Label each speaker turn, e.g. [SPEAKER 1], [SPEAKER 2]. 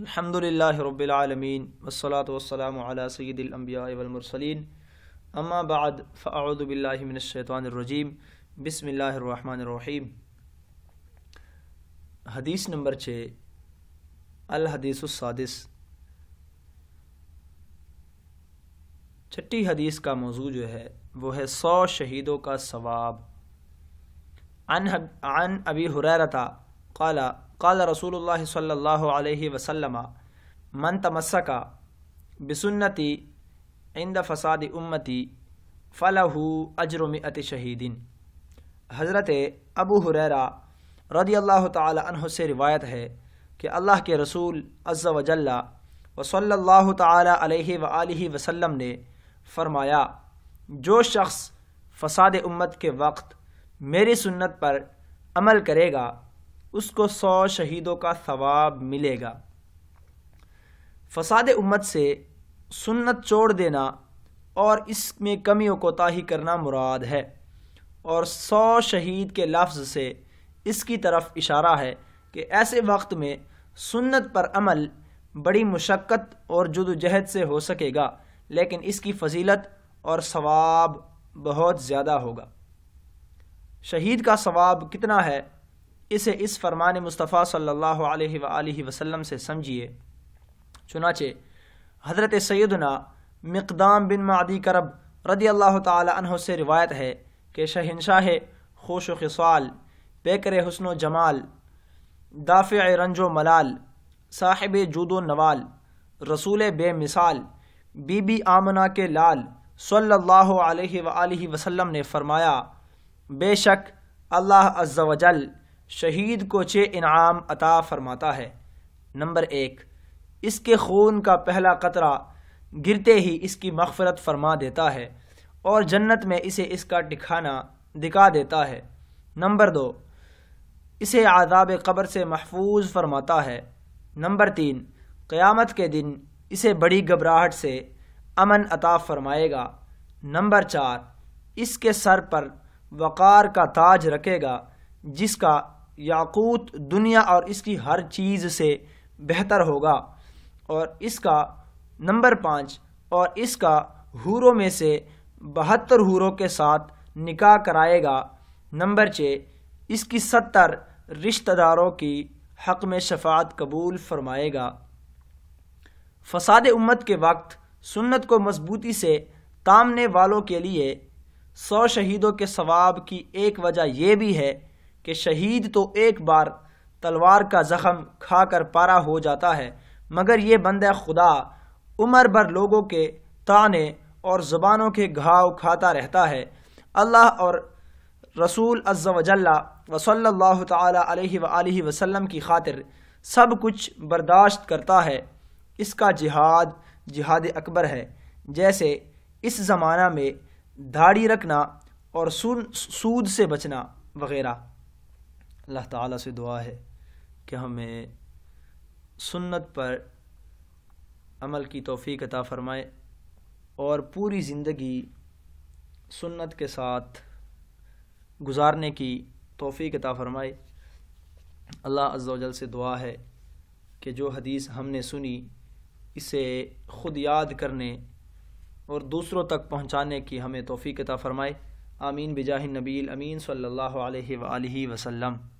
[SPEAKER 1] अल्हम्दुलिल्लाह रब्बिलआलमीन वस्सलातु वस्सलामु अला सय्यिदिल अंबिया वल मुरसलीन अम्मा बाद फ़अऊदु बिल्लाहि मिनश शैतानिर रजीम बिस्मिल्लाहिर रहमानिर रहीम हदीस नंबर 6 अल हदीसुस सादिस छठी हदीस का मौजू जो है वो है सौ शहीदों का सवाब अन अन अबी हुरैरता काला काल रसूल सल्ला वसलम मन तमस्क बिसुन्नति इंद फसाद उम्मती फ़लहू अजरुम अति शहीदीन हज़रत अबू हुररा रदी अल्लाह तह से रिवायत है कि अल्लाह के रसूल अज़ वजल्ला व सल्ला तह वसम ने फ़रमाया जो शख्स फसाद उम्मत के वक्त मेरी सुन्नत पर अमल करेगा उसको सौ शहीदों का सवाब मिलेगा फसाद उम्मत से सुन्नत छोड़ देना और इसमें कमी व कोताही करना मुराद है और सौ शहीद के लफ्ज़ से इसकी तरफ इशारा है कि ऐसे वक्त में सुन्नत पर अमल बड़ी मशक्क़त और जदोजहद से हो सकेगा लेकिन इसकी फजीलत और सवाब बहुत ज़्यादा होगा शहीद का सवाब कितना है इसे इस फरमान मुस्तफ़ा सल्लल्लाहु अलैहि वसल्लम से समझिए चुनाचे हज़रत सैदना मकदाम बिन मदी करब रदी अल्लाह तह से रिवायत है कि शहनशाह खोश खसाल बेकर हसन व जमाल दाफ़ रंजो मलाल साहिब जूदो नवाल रसूल बे मिसाल बीबी आमना के लाल सल्लल्लाहु अलैहि वसल्लम ने फरमाया बेशक अल्लाह अज्जा वजल शहीद को चे इनाम अता फरमाता है नंबर एक इसके खून का पहला कतरा गिरते ही इसकी मफफरत फरमा देता है और जन्नत में इसे इसका ठिकाना दिखा देता है नंबर दो इसे आदाब कब्र से महफूज फरमाता है नंबर तीन क़्यामत के दिन इसे बड़ी घबराहट से अमन अता फरमाएगा नंबर चार इसके सर पर वक़ार का ताज रखेगा जिसका याकूत दुनिया और इसकी हर चीज़ से बेहतर होगा और इसका नंबर पाँच और इसका हूरों में से बहत्तर हूरों के साथ निकाह कराएगा नंबर छः इसकी सत्तर रिश्तेदारों की हक में शफात कबूल फरमाएगा फसाद उम्मत के वक्त सुन्नत को मजबूती से तामने वालों के लिए सौ शहीदों के सवाब की एक वजह यह भी है कि शहीद तो एक बार तलवार का ज़ख़म खा कर पारा हो जाता है मगर ये बंद खुदा उम्र भर लोगों के ताने और ज़बानों के घाव खाता रहता है अल्लाह और रसूल अज़्ज़ वजल्ला वसल्ला अलैहि वसल्लम की खातिर सब कुछ बर्दाश्त करता है इसका जिहाद जिहाद अकबर है जैसे इस ज़माना में दाढ़ी रखना और सूद से बचना वगैरह अल्लाह ताला से दुआ है कि हमें सुन्नत पर अमल की तोफ़ी अता फ़रमाए और पूरी ज़िंदगी सुन्नत के साथ गुजारने की तोफ़ी अता फ़रमाए अल्लाह अज्जल से दुआ है कि जो हदीस हमने सुनी इसे ख़ुद याद करने और दूसरों तक पहुँचाने की हमें तोफ़ी अता फ़रमाए आमीन बिजाही नबील अमीन सल्लल्लाहु अलैहि वसल्लम